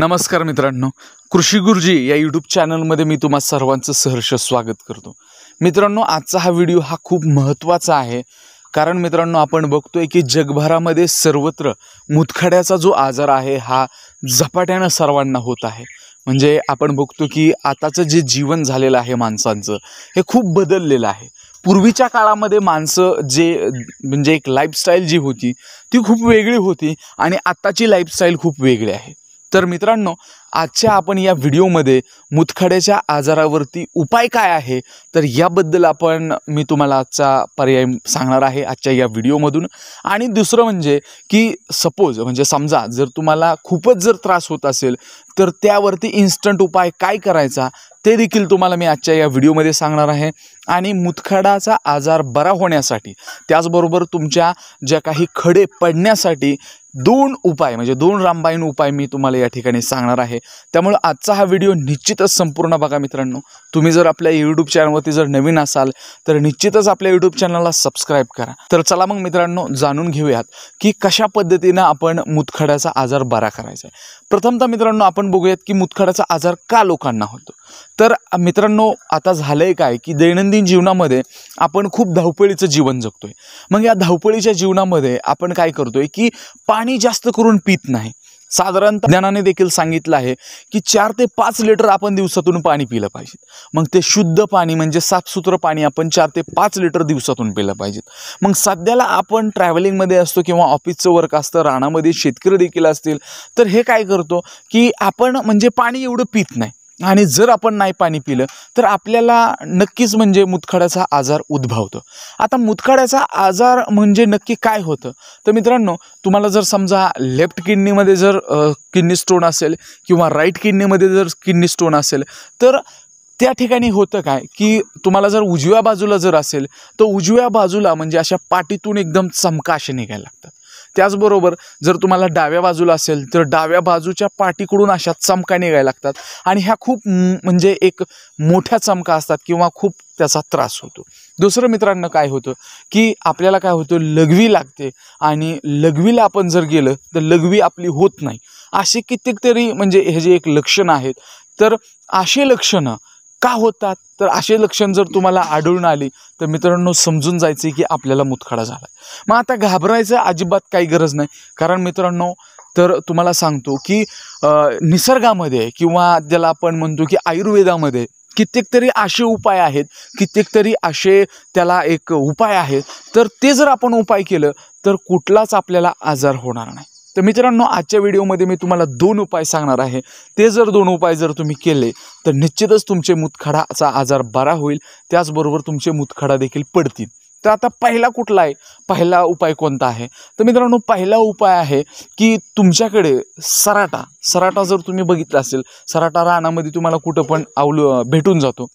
नमस्कार मित्रांनो कृषी गुरुजी या यूट्यूब चॅनलमध्ये मी तुम्हा सर्वांचं सहर्ष स्वागत करतो मित्रांनो आजचा हा व्हिडिओ हा खूप महत्त्वाचा आहे कारण मित्रांनो आपण बघतोय की जगभरामध्ये सर्वत्र मुतखड्याचा जो आजार आहे हा झपाट्यानं सर्वांना होत आहे म्हणजे आपण बघतो की आताचं जे जीवन झालेलं आहे माणसांचं हे खूप बदललेलं आहे पूर्वीच्या काळामध्ये माणसं जे म्हणजे एक लाईफस्टाईल जी होती ती खूप वेगळी होती आणि आताची लाईफस्टाईल खूप वेगळी आहे तर मित्रांनो आजच्या आपण या व्हिडिओमध्ये मुतखड्याच्या आजारावरती उपाय काय आहे तर याबद्दल आपण मी तुम्हाला आजचा पर्याय सांगणार आहे आजच्या या व्हिडिओमधून आणि दुसरं म्हणजे की सपोज म्हणजे समजा जर तुम्हाला खूपच जर त्रास होत असेल तर त्यावरती इन्स्टंट उपाय काय करायचा ते देखील तुम्हाला मी आजच्या या व्हिडिओमध्ये सांगणार आहे आणि मुतखडाचा आजार बरा होण्यासाठी त्याचबरोबर तुमच्या ज्या काही खडे पडण्यासाठी दोन उपाय म्हणजे दोन रामबाईन उपाय मी तुम्हाला या ठिकाणी सांगणार आहे त्यामुळे आजचा हा व्हिडिओ निश्चितच संपूर्ण बघा मित्रांनो तुम्ही जर आपल्या युट्यूब चॅनलवरती जर नवीन असाल तर निश्चितच आपल्या युट्यूब चॅनलला सबस्क्राईब करा तर चला मग मित्रांनो जाणून घेऊयात की कशा पद्धतीनं आपण मुतखड्याचा आजार बरा करायचा आहे प्रथमतः मित्रांनो आपण बघूयात की मुतखड्याचा आजार का लोकांना होतो तर मित्रांनो आता झालं आहे काय की दैनंदिन जीवनामध्ये आपण खूप धावपळीचं जीवन जगतोय मग या धावपळीच्या जीवनामध्ये आपण काय करतोय की पाणी जास्त करून पित नाही साधारण ज्ञानाने देखील सांगितलं आहे की चार ते पाच लिटर आपण दिवसातून पाणी पिलं पाहिजे मग ते शुद्ध पाणी म्हणजे साफसुथरं पाणी आपण चार ते पाच लिटर दिवसातून पिलं पाहिजे मग सध्याला आपण ट्रॅव्हलिंगमध्ये असतो किंवा ऑफिसचं वर्क असतं रानामध्ये शेतकरी देखील असतील तर हे काय करतो की आपण म्हणजे पाणी एवढं पित नाही आणि जर आपण नाही पाणी पिलं तर आपल्याला नक्कीच म्हणजे मुतखड्याचा आजार उद्भवतो आता मुतखड्याचा आजार म्हणजे नक्की काय होतं तर मित्रांनो तुम्हाला जर समजा लेफ्ट किडनीमध्ये जर किडनी स्टोन असेल किंवा राईट किडनीमध्ये जर किडनी स्टोन असेल तर त्या ठिकाणी होतं काय की तुम्हाला जर उजव्या बाजूला जर असेल तर उजव्या बाजूला म्हणजे अशा पाटीतून एकदम चमकाशे निघायला लागतात त्याचबरोबर जर तुम्हाला डाव्या बाजूला असेल तर डाव्या बाजूच्या पाठीकडून अशा चमका निघायला लागतात आणि ह्या खूप म्हणजे एक मोठ्या चमका असतात किंवा खूप त्याचा त्रास होतो दुसरं मित्रांनो काय होतं की आपल्याला काय होतं लघवी लागते आणि लघवीला आपण जर गेलं तर लघवी आपली होत नाही असे कित्येक तरी म्हणजे हे जे एक लक्षणं आहेत तर असे लक्षणं का होतात तर असे लक्षण जर तुम्हाला आढळून आली तर मित्रांनो समजून जायचे की आपल्याला मुतखडा झाला मग आता घाबरायचं अजिबात काही गरज नाही कारण मित्रांनो तर तुम्हाला सांगतो की निसर्गामध्ये किंवा ज्याला आपण म्हणतो की आयुर्वेदामध्ये कित्येक तरी असे उपाय आहेत कित्येक तरी असे त्याला एक उपाय आहे तर ते जर आपण उपाय केलं तर कुठलाच आपल्याला आजार होणार नाही तर मित्रांनो आजच्या व्हिडिओमध्ये मी तुम्हाला दोन उपाय सांगणार आहे ते जर दोन उपाय जर तुम्ही केले तर निश्चितच तुमचे मुतखडाचा आजार बरा होईल त्याचबरोबर तुमचे मुतखडा देखील पडतील तर आता पहिला कुठला आहे पहिला उपाय कोणता आहे तर मित्रांनो पहिला उपाय आहे की तुमच्याकडे सराटा सराटा जर तुम्ही बघितला असेल सराटा रानामध्ये तुम्हाला कुठं पण अवलं भेटून जातो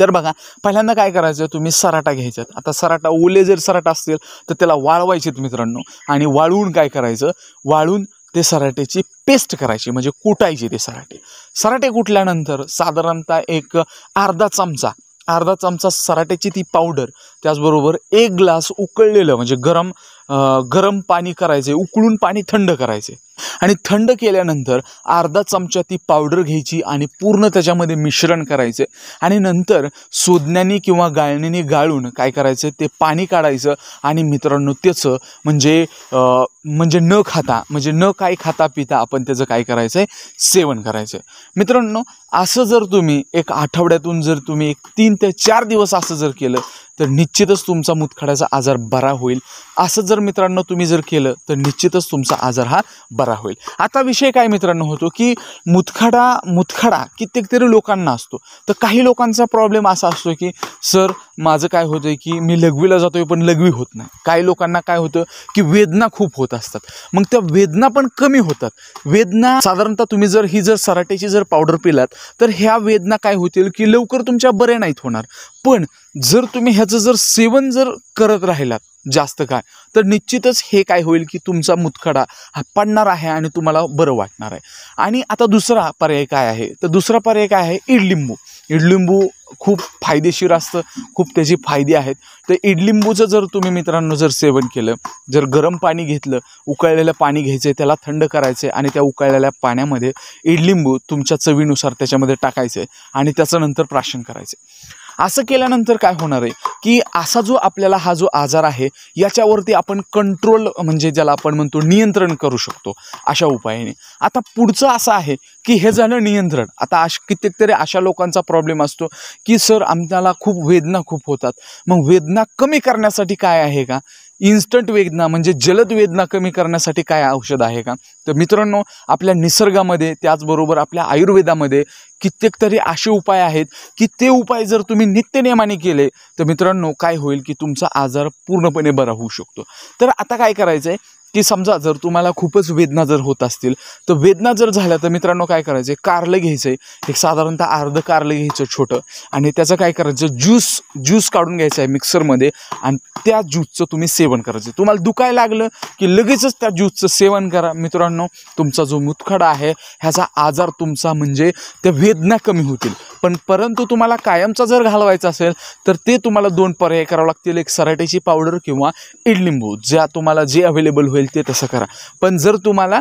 तर बघा पहिल्यांदा काय करायचं तुम्ही सराटा घ्यायच्यात आता सराटा ओले जर सराटा असतील तर त्याला वाळवायचे मित्रांनो आणि वाळवून काय करायचं वाळून ते सराटेची पेस्ट करायची म्हणजे कुटायचे ते सराटे सराटे कुटल्यानंतर साधारणतः एक अर्धा चमचा अर्धा चमचा सराट्याची ती पावडर त्याचबरोबर एक ग्लास उकळलेलं म्हणजे गरम गरम पाणी करायचे उकळून पाणी थंड करायचे आणि थंड केल्यानंतर अर्धा चमचा ती पावडर घ्यायची आणि पूर्ण त्याच्यामध्ये मिश्रण करायचं आणि नंतर सोडण्याने किंवा गाळणीने गाळून काय करायचं ते पाणी काढायचं आणि मित्रांनो त्याचं म्हणजे म्हणजे न खाता म्हणजे न काय खाता पिता आपण त्याचं काय करायचं आहे सेवन करायचं मित्रांनो असं जर तुम्ही एक आठवड्यातून जर तुम्ही एक तीन ते चार दिवस असं जर केलं तर निश्चितच तुमचा मुतखड्याचा आजार बरा होईल असं जर मित्रांनो तुम्ही जर केलं तर निश्चितच तुमचा आजार हा बरा होईल आता विषय काय मित्रांनो होतो की मुतखडा मुतखडा कित्येक तरी लोकांना असतो तर काही लोकांचा प्रॉब्लेम असा असतो की सर माझं काय होतं की मी लघवीला जातोय पण लघवी होत नाही काही लोकांना काय होतं की वेदना खूप होत असतात मग त्या वेदना पण कमी होतात वेदना साधारणतः तुम्ही जर ही जर सराटेची जर पावडर पिलात तर ह्या वेदना काय होतील की लवकर तुमच्या बरे नाहीत होणार पण जर तुम्ही ह्याचं जर सेवन जर करत राहिलात जास्त काय तर निश्चितच हे काय होईल की तुमचा मुतखडा हा पडणार आहे आणि तुम्हाला बरं वाटणार आहे आणि आता दुसरा पर्याय काय आहे तर दुसरा पर्याय काय आहे इडलिंबू इडलिंबू खूप फायदेशीर असतं खूप त्याचे फायदे आहेत तर इडलिंबूचं जर तुम्ही मित्रांनो जर सेवन केलं जर गरम पाणी घेतलं उकळलेलं पाणी घ्यायचं त्याला थंड करायचं आणि त्या उकळलेल्या पाण्यामध्ये इडलिंबू तुमच्या चवीनुसार त्याच्यामध्ये टाकायचं आणि त्याच्यानंतर प्राशन करायचं असं केल्यानंतर काय होणार आहे की असा जो आपल्याला हा जो आजार आहे याच्यावरती आपण कंट्रोल म्हणजे ज्याला आपण म्हणतो नियंत्रण करू शकतो अशा उपायाने आता पुढचं असं आहे की हे झालं नियंत्रण आता अश कित्येकतरी अशा लोकांचा प्रॉब्लेम असतो की सर आमच्याला खूप वेदना खूप होतात मग वेदना कमी करण्यासाठी काय आहे का इन्स्टंट वेदना म्हणजे जलद वेदना कमी करण्यासाठी काय औषध आहे का तर मित्रांनो आपल्या निसर्गामध्ये त्याचबरोबर आपल्या आयुर्वेदामध्ये कित्येक तरी असे उपाय आहेत की ते उपाय जर तुम्ही नित्यनियमाने केले तर मित्रांनो काय होईल की तुमचा आजार पूर्णपणे बरा होऊ शकतो तर आता काय करायचं आहे की समजा जर तुम्हाला खूपच वेदना जर होत असतील तर वेदना जर झाल्या तर मित्रांनो काय करायचं आहे कारलं घ्यायचं आहे एक साधारणतः अर्ध कारलं घ्यायचं छोटं आणि त्याचं काय करायचं ज्यूस ज्यूस काढून घ्यायचं आहे मिक्सरमध्ये आणि त्या ज्यूसचं तुम्ही सेवन करायचं तुम्हाला दुखाय लागलं की लगेचच त्या ज्यूसचं सेवन करा मित्रांनो तुमचा जो मुतखडा आहे ह्याचा आजार तुमचा म्हणजे त्या वेदना कमी होतील पण परंतु तुम्हाला कायमचा जर घालवायचा असेल तर ते तुम्हाला दोन पर्याय करावे लागतील एक सराटेची पावडर किंवा इडलिंबू ज्या तुम्हाला जे अवेलेबल होईल ते तसं करा पण जर तुम्हाला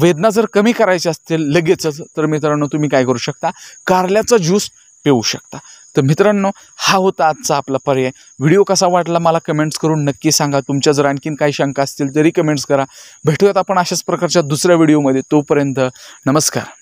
वेदना जर कमी करायची असतील लगेचच तर मित्रांनो तुम्ही काय करू शकता कारल्याचा ज्यूस पिऊ शकता तर मित्रांनो हा होता आजचा आपला पर्याय व्हिडिओ कसा वाटला मला कमेंट्स करून नक्की सांगा तुमच्या जर आणखीन काही शंका असतील तरी कमेंट्स करा भेटूयात आपण अशाच प्रकारच्या दुसऱ्या व्हिडिओमध्ये तोपर्यंत नमस्कार